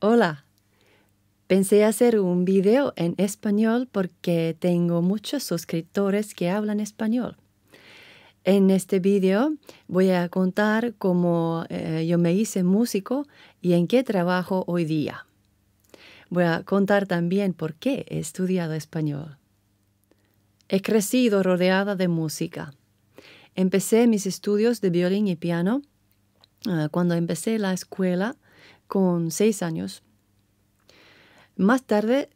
Hola. Pensé hacer un video en español porque tengo muchos suscriptores que hablan español. En este video voy a contar cómo eh, yo me hice músico y en qué trabajo hoy día. Voy a contar también por qué he estudiado español. He crecido rodeada de música. Empecé mis estudios de violín y piano. Ah, cuando empecé la escuela, con seis años. Más tarde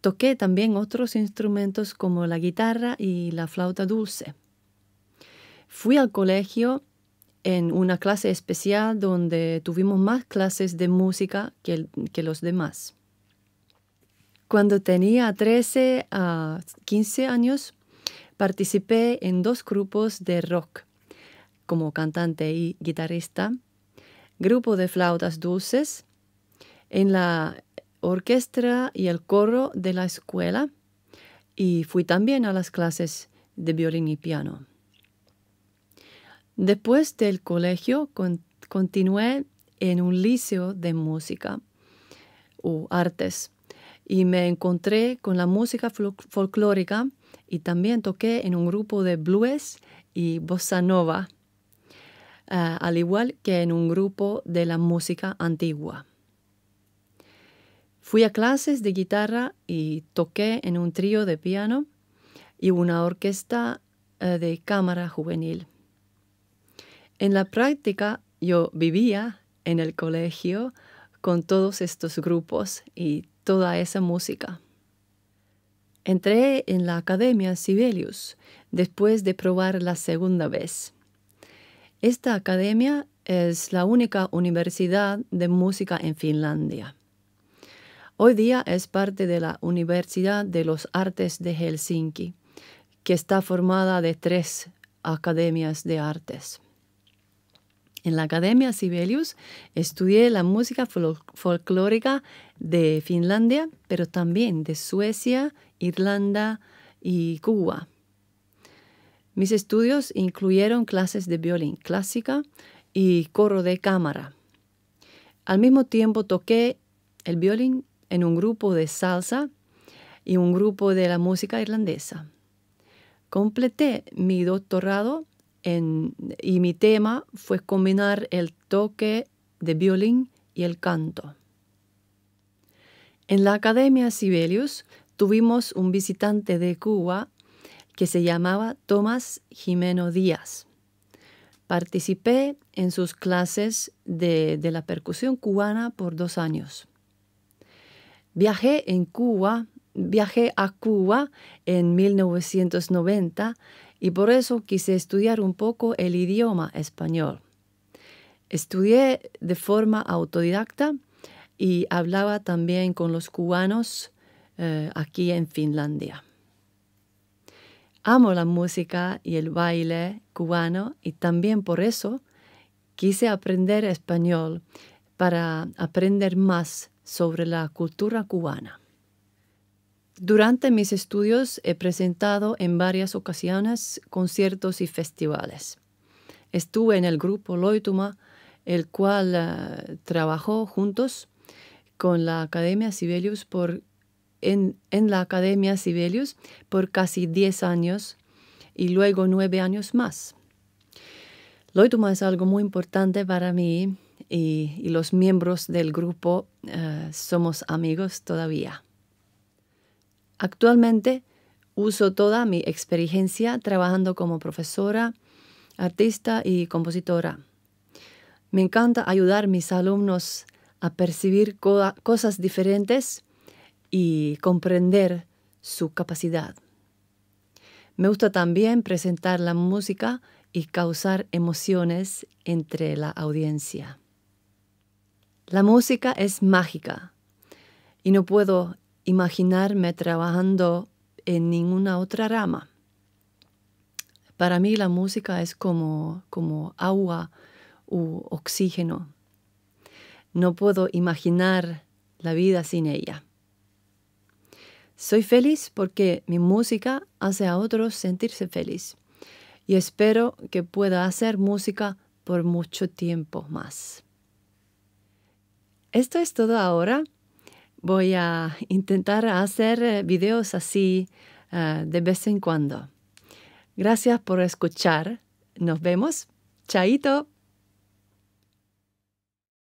toqué también otros instrumentos como la guitarra y la flauta dulce. Fui al colegio en una clase especial donde tuvimos más clases de música que, que los demás. Cuando tenía 13 a 15 años, participé en dos grupos de rock como cantante y guitarrista grupo de flautas dulces en la orquesta y el coro de la escuela y fui también a las clases de violín y piano. Después del colegio continué en un liceo de música o artes y me encontré con la música folclórica y también toqué en un grupo de blues y bossa nova. Eh, al igual que en un grupo de la música antigua. Fui a clases de guitarra y toqué en un trío de piano y una orquesta eh, de cámara juvenil. En la práctica yo vivía en el colegio con todos estos grupos y toda esa música. Entré en la Academia Sibelius después de probar la segunda vez esta academia es la única universidad de música en Finlandia. Hoy día es parte de la Universidad de los Artes de Helsinki, que está formada de tres academias de artes. En la Academia Sibelius estudié la música folclórica de Finlandia, pero también de Suecia, Irlanda y Cuba. Mis estudios incluyeron clases de violín clásica y coro de cámara. Al mismo tiempo toqué el violín en un grupo de salsa y un grupo de la música irlandesa. Completé mi doctorado y mi tema fue combinar el toque de violín y el canto. En la Academia Sibelius tuvimos un visitante de Cuba que se llamaba Tomás Jimeno Díaz. Participé en sus clases de, la percusión cubana por dos años. Viajé en Cuba, viajé a Cuba en 1990 y por eso quise estudiar un poco el idioma español. Estudié de forma autodidacta y hablaba también con los cubanos eh, aquí en Finlandia. Amo la música y el baile cubano y también por eso quise aprender español para aprender más sobre la cultura cubana. Durante mis estudios he presentado en varias ocasiones conciertos y festivales. Estuve en el grupo Loituma, el cual eh, trabajó juntos con la Academia Sibelius por en, la Academia Sibelius por casi 10 años y luego 9 años más. Loituma es algo muy importante para mí y, los miembros del grupo eh, somos amigos todavía. Actualmente uso toda mi experiencia trabajando como profesora, artista y compositora. Me encanta ayudar a mis alumnos a percibir cosas diferentes y comprender su capacidad. Me gusta también presentar la música y causar emociones entre la audiencia. La música es mágica y no puedo imaginarme trabajando en ninguna otra rama. Para mí la música es como, como agua u oxígeno. No puedo imaginar la vida sin ella. Soy feliz porque mi música hace a otros sentirse feliz y espero que pueda hacer música por mucho tiempo más. Esto es todo ahora. Voy a intentar hacer eh, videos así eh, de vez en cuando. Gracias por escuchar. Nos vemos. Chaito.